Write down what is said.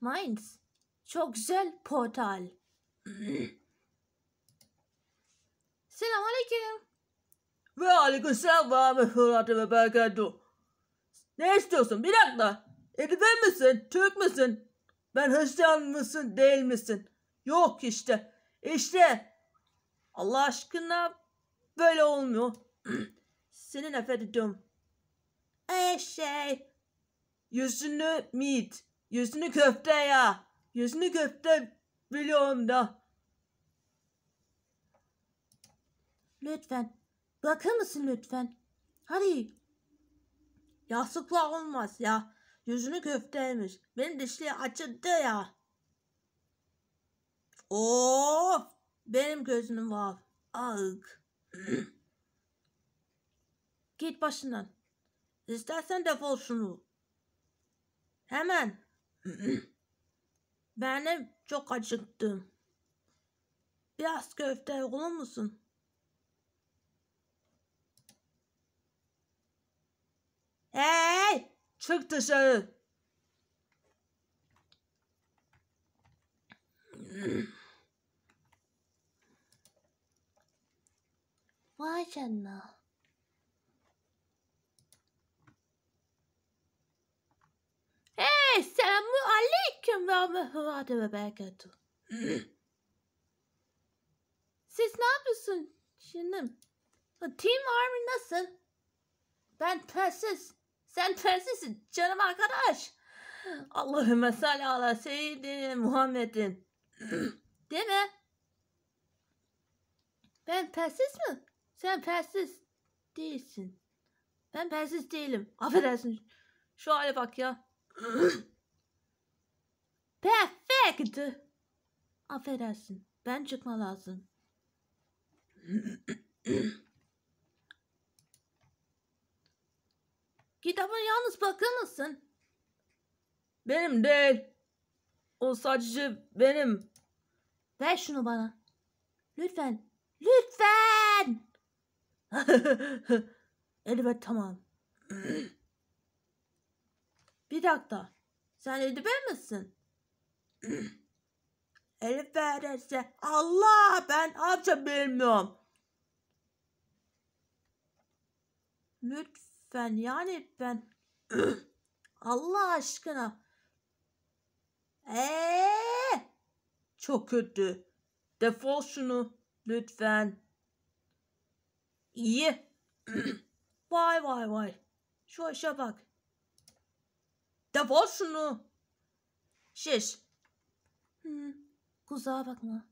Mainz. Çok güzel portal. Selamünaleyküm. Ve aleykümselam ve mehratı ve berekatuhu. Ne istiyorsun? Bir dakika. Eriben misin? Türk müsün? Ben Hristiyan mısın? Değil misin? Yok işte. İşte. Allah aşkına böyle olmuyor. Seni nefret ediyorum. Ee Yüzünü mid. Yüzünü köfte ya. Yüzünü köfte biliyorum da. Lütfen. Bırakır mısın lütfen? Hadi. Yastıkla olmaz ya. Yüzünü köfteymiş. Benim dişli açıldı ya. Of. Benim gözüm var. Ağık. Git başından. İstersen defol şunu. Hemen. Benim çok acıktım. Biraz köfte olur musun? Hey! Çık dışarı. Vay canına. Siz ne yapıyorsun şimdi? Team Army nasıl? Ben telsiz. Sen telsizsin canım arkadaş. Allahümme salli ala seyyidin Muhammed'in. Değil mi? Ben telsiz mi? Sen telsiz değilsin. Ben telsiz değilim. Affedersin. Şu hale bak ya. Perfekt. Affedersin. Ben çıkma lazım. Kitaba yalnız bakar mısın? Benim değil. O sadece benim. Ver şunu bana. Lütfen. Lütfen. Elbet tamam. Bir dakika. Sen eldiven misin? Elif verirse Allah ben Arapça bilmiyorum. Lütfen yani ben Allah aşkına. Eee çok kötü. Defol şunu lütfen. İyi. vay vay vay. Şu aşağı bak. Defol şunu. Şiş. Hmm. Kuzağa bakma.